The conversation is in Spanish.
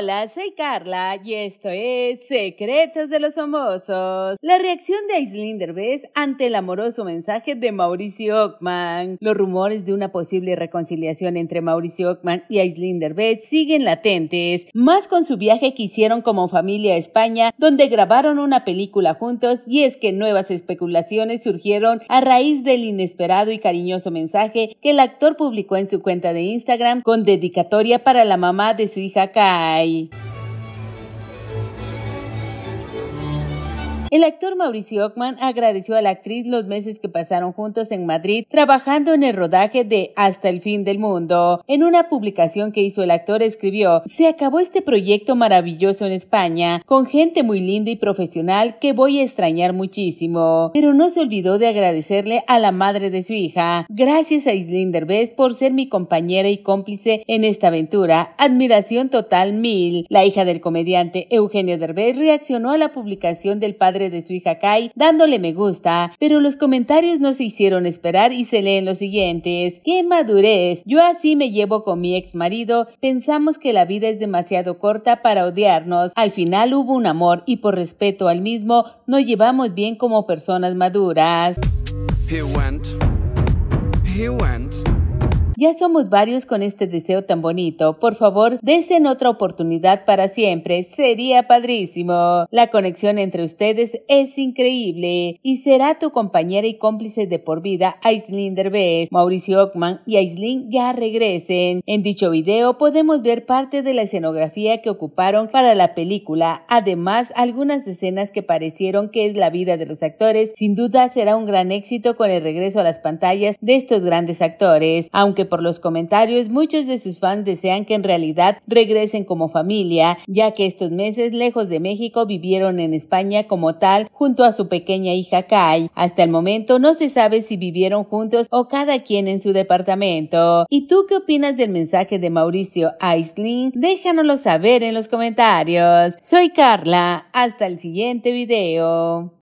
Hola, soy Carla y esto es Secretos de los Famosos. La reacción de Aislinn Derbez ante el amoroso mensaje de Mauricio Ockman. Los rumores de una posible reconciliación entre Mauricio Ockman y Aislinn Derbez siguen latentes, más con su viaje que hicieron como familia a España, donde grabaron una película juntos y es que nuevas especulaciones surgieron a raíz del inesperado y cariñoso mensaje que el actor publicó en su cuenta de Instagram con dedicatoria para la mamá de su hija Kai. Bye. El actor Mauricio Ockman agradeció a la actriz los meses que pasaron juntos en Madrid trabajando en el rodaje de Hasta el fin del mundo. En una publicación que hizo el actor escribió, se acabó este proyecto maravilloso en España, con gente muy linda y profesional que voy a extrañar muchísimo. Pero no se olvidó de agradecerle a la madre de su hija. Gracias a Islinder Derbez por ser mi compañera y cómplice en esta aventura. Admiración total mil. La hija del comediante Eugenio Derbez reaccionó a la publicación del padre de su hija Kai dándole me gusta, pero los comentarios no se hicieron esperar y se leen los siguientes. ¡Qué madurez! Yo así me llevo con mi ex marido, pensamos que la vida es demasiado corta para odiarnos. Al final hubo un amor y por respeto al mismo nos llevamos bien como personas maduras. Ya somos varios con este deseo tan bonito. Por favor, en otra oportunidad para siempre. Sería padrísimo. La conexión entre ustedes es increíble y será tu compañera y cómplice de por vida Aislinn Derbez. Mauricio Ockman y Aislinn ya regresen. En dicho video podemos ver parte de la escenografía que ocuparon para la película, además algunas escenas que parecieron que es la vida de los actores. Sin duda será un gran éxito con el regreso a las pantallas de estos grandes actores, aunque por los comentarios, muchos de sus fans desean que en realidad regresen como familia, ya que estos meses lejos de México vivieron en España como tal junto a su pequeña hija Kai. Hasta el momento no se sabe si vivieron juntos o cada quien en su departamento. ¿Y tú qué opinas del mensaje de Mauricio Aisling? Déjanoslo saber en los comentarios. Soy Carla, hasta el siguiente video.